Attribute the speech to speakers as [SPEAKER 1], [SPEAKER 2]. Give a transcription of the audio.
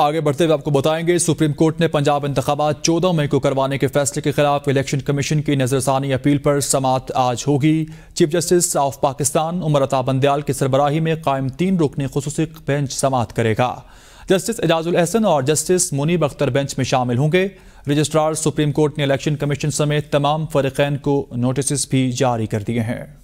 [SPEAKER 1] आगे बढ़ते हुए आपको बताएंगे सुप्रीम कोर्ट ने पंजाब इंतबात चौदह मई को करवाने के फैसले के खिलाफ इलेक्शन कमीशन की नजरसानी अपील पर समात आज होगी chief justice of Pakistan Umar Ata Bandial की सरबराही में कायम तीन रुकनी खसूस बेंच समात करेगा जस्टिस एजाजुल एहसन और जस्टिस मुनीब अख्तर बेंच में शामिल होंगे रजिस्ट्रार सुप्रीम कोर्ट ने इलेक्शन कमीशन समेत तमाम फरीकैन को नोटिस भी जारी कर दिए हैं